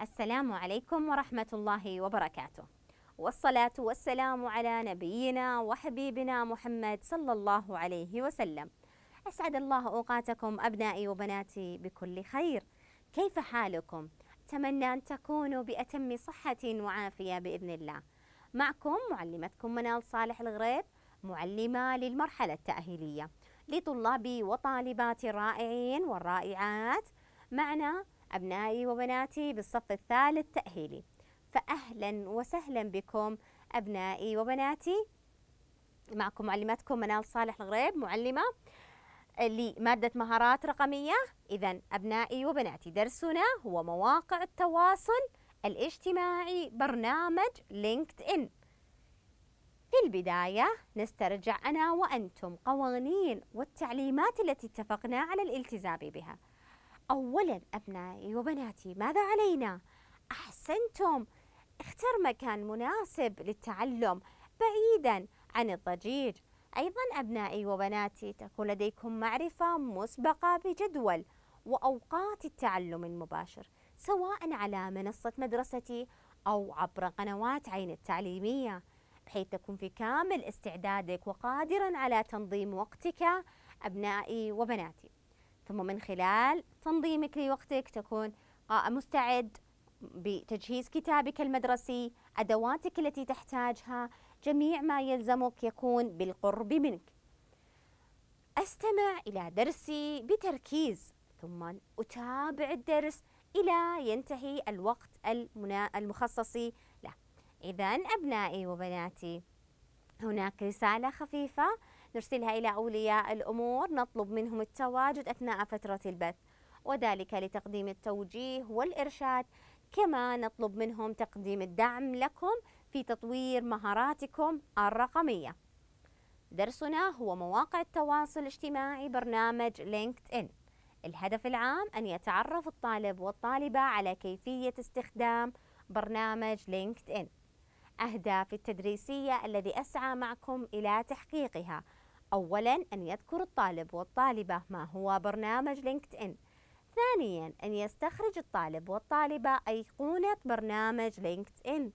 السلام عليكم ورحمة الله وبركاته والصلاة والسلام على نبينا وحبيبنا محمد صلى الله عليه وسلم أسعد الله أوقاتكم أبنائي وبناتي بكل خير كيف حالكم؟ أتمنى أن تكونوا بأتم صحة وعافية بإذن الله معكم معلمتكم منال صالح الغريب معلمة للمرحلة التأهيلية لطلابي وطالبات الرائعين والرائعات معنا أبنائي وبناتي بالصف الثالث تأهيلي فأهلا وسهلا بكم أبنائي وبناتي معكم معلمتكم منال صالح الغريب معلمة لمادة مهارات رقمية إذا أبنائي وبناتي درسنا هو مواقع التواصل الاجتماعي برنامج لينكد إن في البداية نسترجع أنا وأنتم قوانين والتعليمات التي اتفقنا على الالتزام بها أولا أبنائي وبناتي ماذا علينا؟ أحسنتم اختر مكان مناسب للتعلم بعيدا عن الضجيج أيضا أبنائي وبناتي تكون لديكم معرفة مسبقة بجدول وأوقات التعلم المباشر سواء على منصة مدرستي أو عبر قنوات عين التعليمية بحيث تكون في كامل استعدادك وقادرا على تنظيم وقتك أبنائي وبناتي ثم من خلال تنظيمك لوقتك تكون آه، مستعد بتجهيز كتابك المدرسي أدواتك التي تحتاجها جميع ما يلزمك يكون بالقرب منك أستمع إلى درسي بتركيز ثم أتابع الدرس إلى ينتهي الوقت المخصص له إذا أبنائي وبناتي هناك رسالة خفيفة نرسلها إلى أولياء الأمور نطلب منهم التواجد أثناء فترة البث وذلك لتقديم التوجيه والإرشاد كما نطلب منهم تقديم الدعم لكم في تطوير مهاراتكم الرقمية درسنا هو مواقع التواصل الاجتماعي برنامج لينكد إن الهدف العام أن يتعرف الطالب والطالبة على كيفية استخدام برنامج لينكد إن أهداف التدريسية الذي أسعى معكم إلى تحقيقها أولا أن يذكر الطالب والطالبة ما هو برنامج لينكد إن ثانيا أن يستخرج الطالب والطالبة أيقونة برنامج لينكد إن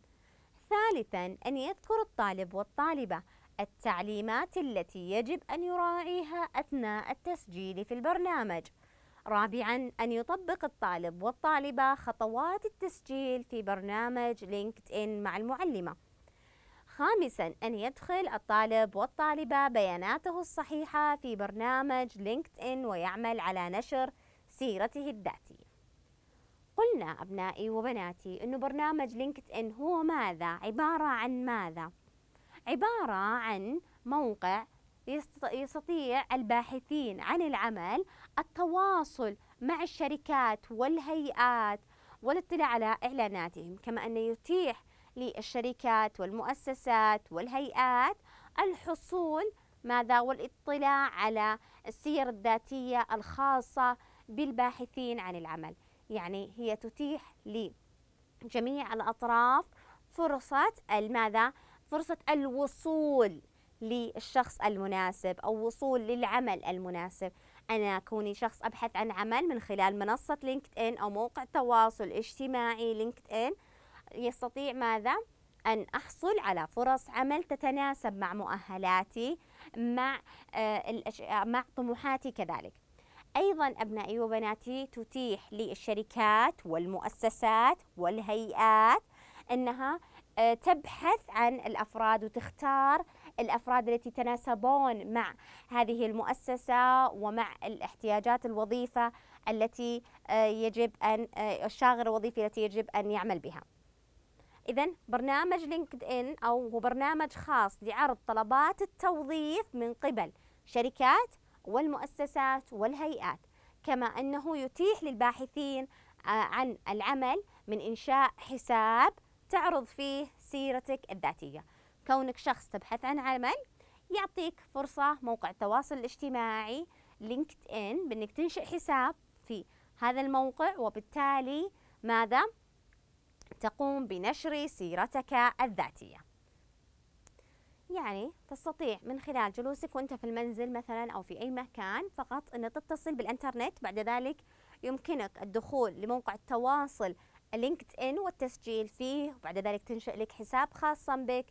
ثالثا أن يذكر الطالب والطالبة التعليمات التي يجب أن يراعيها أثناء التسجيل في البرنامج رابعا أن يطبق الطالب والطالبة خطوات التسجيل في برنامج لينكد إن مع المعلمة خامسا أن يدخل الطالب والطالبة بياناته الصحيحة في برنامج لينكد إن ويعمل على نشر سيرته الذاتية قلنا أبنائي وبناتي أنه برنامج لينكد إن هو ماذا؟ عبارة عن ماذا؟ عبارة عن موقع يستطيع الباحثين عن العمل التواصل مع الشركات والهيئات والاطلاع على إعلاناتهم كما أنه يتيح للشركات والمؤسسات والهيئات الحصول ماذا والاطلاع على السير الذاتية الخاصة بالباحثين عن العمل يعني هي تتيح لجميع الأطراف فرصة الماذا؟ فرصة الوصول للشخص المناسب أو وصول للعمل المناسب أنا كوني شخص أبحث عن عمل من خلال منصة لينكد إن أو موقع تواصل اجتماعي لينكد إن يستطيع ماذا؟ أن أحصل على فرص عمل تتناسب مع مؤهلاتي مع آه، مع طموحاتي كذلك أيضا أبنائي وبناتي تتيح للشركات والمؤسسات والهيئات أنها آه، تبحث عن الأفراد وتختار الأفراد التي تناسبون مع هذه المؤسسة ومع الاحتياجات الوظيفة التي آه، يجب أن آه، الشاغر الوظيفي التي يجب أن يعمل بها إذا برنامج لينكد إن أو هو برنامج خاص لعرض طلبات التوظيف من قبل شركات والمؤسسات والهيئات كما أنه يتيح للباحثين آه، عن العمل من إنشاء حساب تعرض فيه سيرتك الذاتية كونك شخص تبحث عن عمل يعطيك فرصة موقع التواصل الاجتماعي لينكد إن بأنك تنشئ حساب في هذا الموقع وبالتالي ماذا؟ تقوم بنشر سيرتك الذاتية يعني تستطيع من خلال جلوسك وانت في المنزل مثلا او في اي مكان فقط ان تتصل بالانترنت بعد ذلك يمكنك الدخول لموقع التواصل لينكد ان والتسجيل فيه وبعد ذلك تنشئ لك حساب خاصا بك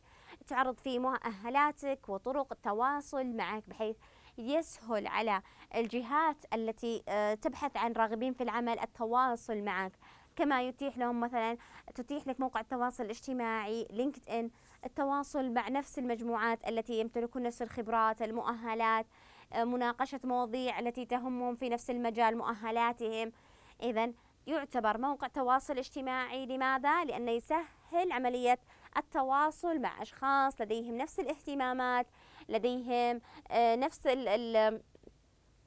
تعرض فيه مؤهلاتك وطرق التواصل معك بحيث يسهل على الجهات التي آه، تبحث عن راغبين في العمل التواصل معك كما يتيح لهم مثلا تتيح لك موقع التواصل الاجتماعي لينكد ان التواصل مع نفس المجموعات التي يمتلكون نفس الخبرات المؤهلات آه، مناقشة مواضيع التي تهمهم في نفس المجال مؤهلاتهم إذا يعتبر موقع تواصل اجتماعي لماذا؟ لأنه يسهل عملية التواصل مع أشخاص لديهم نفس الاهتمامات لديهم آه، نفس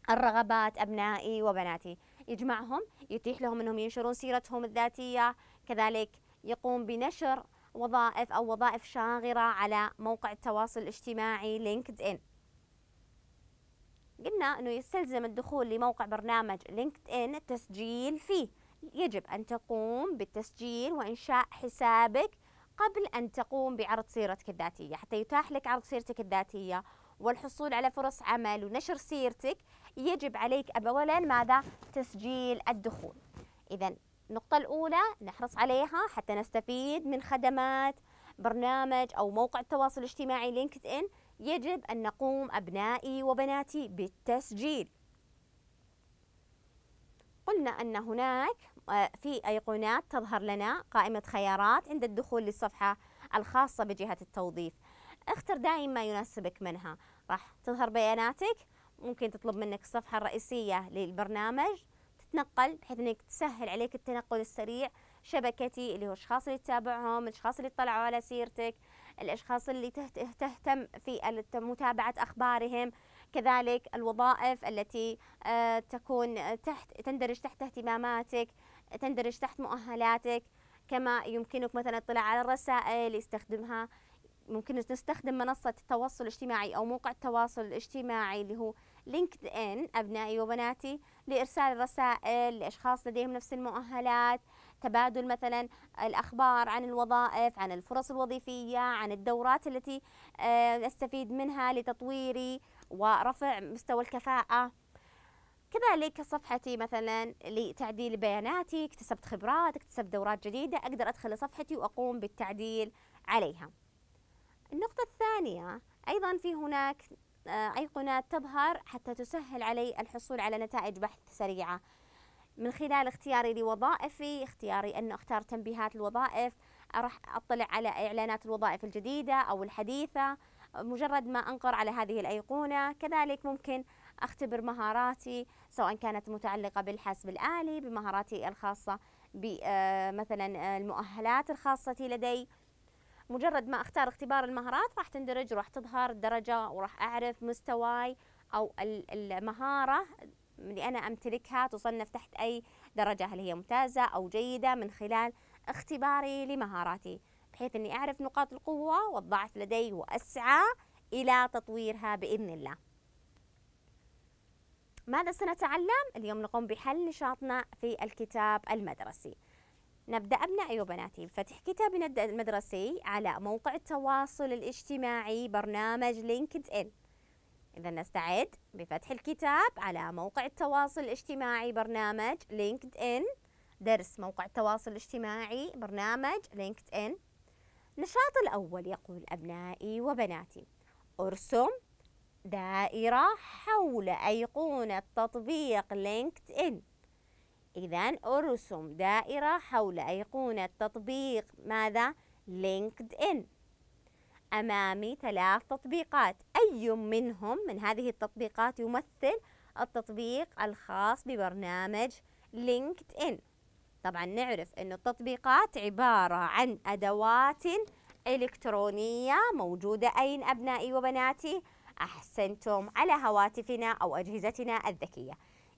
الرغبات أبنائي وبناتي يجمعهم يتيح لهم أنهم ينشرون سيرتهم الذاتية كذلك يقوم بنشر وظائف أو وظائف شاغرة على موقع التواصل الاجتماعي لينكد إن قلنا أنه يستلزم الدخول لموقع برنامج لينكد إن التسجيل فيه يجب أن تقوم بالتسجيل وإنشاء حسابك قبل أن تقوم بعرض سيرتك الذاتية حتى يتاح لك عرض سيرتك الذاتية والحصول على فرص عمل ونشر سيرتك يجب عليك أولا ماذا؟ تسجيل الدخول إذا النقطة الأولى نحرص عليها حتى نستفيد من خدمات برنامج أو موقع التواصل الاجتماعي لينكد إن يجب أن نقوم أبنائي وبناتي بالتسجيل قلنا أن هناك آه، في أيقونات تظهر لنا قائمة خيارات عند الدخول للصفحة الخاصة بجهة التوظيف اختر دائما ما يناسبك منها راح تظهر بياناتك ممكن تطلب منك الصفحة الرئيسية للبرنامج تتنقل بحيث انك تسهل عليك التنقل السريع شبكتي اللي هو الاشخاص اللي تتابعهم الاشخاص اللي اطلعوا على سيرتك الاشخاص اللي تهتم في متابعة اخبارهم كذلك الوظائف التي آه، تكون تحت تندرج تحت اهتماماتك تندرج تحت مؤهلاتك كما يمكنك مثلا الاطلاع على الرسائل يستخدمها ممكن نستخدم منصة التواصل الاجتماعي أو موقع التواصل الاجتماعي اللي هو لينكد إن أبنائي وبناتي لإرسال رسائل لأشخاص لديهم نفس المؤهلات تبادل مثلا الأخبار عن الوظائف عن الفرص الوظيفية عن الدورات التي آه، أستفيد منها لتطويري ورفع مستوى الكفاءة كذلك صفحتي مثلا لتعديل بياناتي اكتسبت خبرات اكتسبت دورات جديدة أقدر أدخل صفحتي وأقوم بالتعديل عليها النقطة الثانية أيضا في هناك آه، أيقونات تظهر حتى تسهل علي الحصول على نتائج بحث سريعة من خلال اختياري لوظائفي اختياري أن أختار تنبيهات الوظائف راح أطلع على إعلانات الوظائف الجديدة أو الحديثة مجرد ما أنقر على هذه الأيقونة كذلك ممكن أختبر مهاراتي سواء كانت متعلقة بالحاسب الآلي بمهاراتي الخاصة بمثلا آه، آه، المؤهلات الخاصة لدي مجرد ما اختار اختبار المهارات راح تندرج وراح تظهر الدرجه وراح اعرف مستواي او المهاره اللي انا امتلكها تصنف تحت اي درجه هل هي ممتازه او جيده من خلال اختباري لمهاراتي بحيث اني اعرف نقاط القوه والضعف لدي واسعى الى تطويرها باذن الله ماذا سنتعلم اليوم نقوم بحل نشاطنا في الكتاب المدرسي نبدأ أبنائي وبناتي بفتح كتابنا المدرسي على موقع التواصل الاجتماعي برنامج لينكد إن إذا نستعد بفتح الكتاب على موقع التواصل الاجتماعي برنامج لينكد إن درس موقع التواصل الاجتماعي برنامج لينكد إن النشاط الأول يقول أبنائي وبناتي ارسم دائرة حول أيقونة تطبيق لينكد إن إذا أرسم دائرة حول أيقونة تطبيق ماذا؟ لينكد إن أمامي ثلاث تطبيقات أي منهم من هذه التطبيقات يمثل التطبيق الخاص ببرنامج لينكد إن طبعا نعرف أن التطبيقات عبارة عن أدوات إلكترونية موجودة أين أبنائي وبناتي؟ أحسنتم على هواتفنا أو أجهزتنا الذكية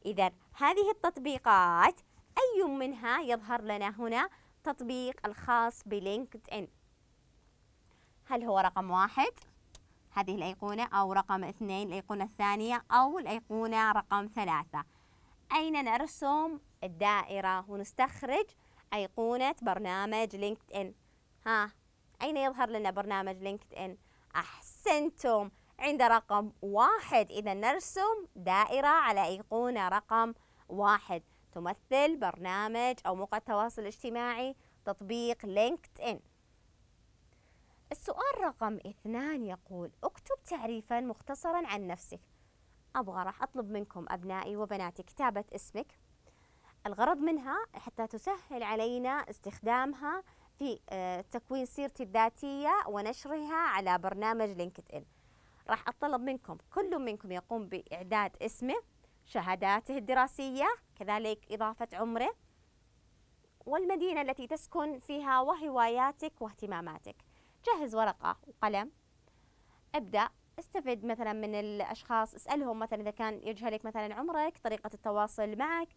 إذا هذه التطبيقات أي منها يظهر لنا هنا تطبيق الخاص بلينكد إن هل هو رقم واحد هذه الأيقونة أو رقم اثنين الأيقونة الثانية أو الأيقونة رقم ثلاثة أين نرسم الدائرة ونستخرج أيقونة برنامج لينكد إن ها أين يظهر لنا برنامج لينكد إن أحسنتم عند رقم واحد إذا نرسم دائرة على أيقونة رقم واحد تمثل برنامج أو موقع تواصل اجتماعي تطبيق لينكد إن السؤال رقم اثنان يقول اكتب تعريفا مختصرا عن نفسك أبغى راح أطلب منكم أبنائي وبناتي كتابة اسمك الغرض منها حتى تسهل علينا استخدامها في آه، تكوين سيرتي الذاتية ونشرها على برنامج لينكد إن راح أطلب منكم كل منكم يقوم بإعداد اسمه شهاداته الدراسية كذلك إضافة عمره والمدينة التي تسكن فيها وهواياتك واهتماماتك جهز ورقة وقلم ابدأ استفد مثلا من الأشخاص اسألهم مثلا إذا كان يجهلك مثلا عمرك طريقة التواصل معك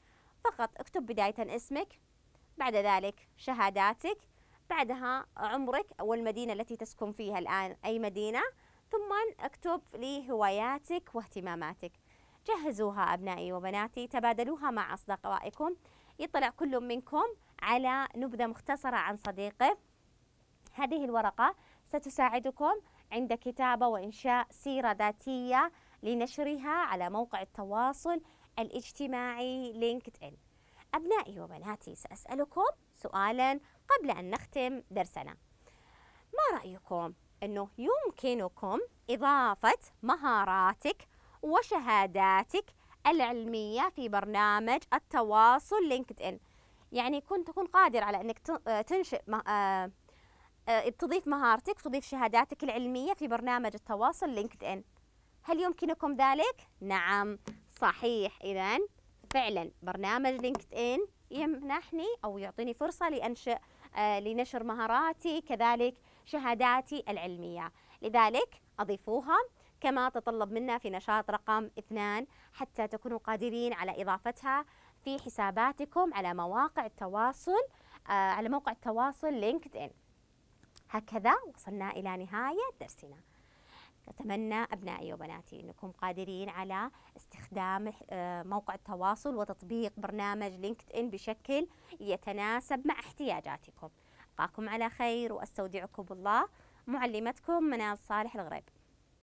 فقط اكتب بداية اسمك بعد ذلك شهاداتك بعدها عمرك والمدينة التي تسكن فيها الآن أي مدينة ثم اكتب لي هواياتك واهتماماتك جهزوها أبنائي وبناتي تبادلوها مع أصدقائكم يطلع كل منكم على نبذة مختصرة عن صديقه هذه الورقة ستساعدكم عند كتابة وإنشاء سيرة ذاتية لنشرها على موقع التواصل الاجتماعي لينكد إن أبنائي وبناتي سأسألكم سؤالا قبل أن نختم درسنا ما رأيكم أنه يمكنكم إضافة مهاراتك وشهاداتك العلمية في برنامج التواصل لينكد إن يعني كنت تكون قادر على أنك آه، تنشئ آه، آه، تضيف مهارتك تضيف شهاداتك العلمية في برنامج التواصل لينكد إن هل يمكنكم ذلك؟ نعم صحيح إذا فعلا برنامج لينكد إن يمنحني أو يعطيني فرصة لأنشئ لنشر مهاراتي كذلك شهاداتي العلمية لذلك أضيفوها كما تطلب منا في نشاط رقم اثنان حتى تكونوا قادرين على إضافتها في حساباتكم على مواقع التواصل آه، على موقع التواصل لينكد إن هكذا وصلنا إلى نهاية درسنا أتمنى أبنائي وبناتي أنكم قادرين على استخدام آه، موقع التواصل وتطبيق برنامج لينكد إن بشكل يتناسب مع احتياجاتكم ألقاكم على خير وأستودعكم الله معلمتكم منال صالح الغريب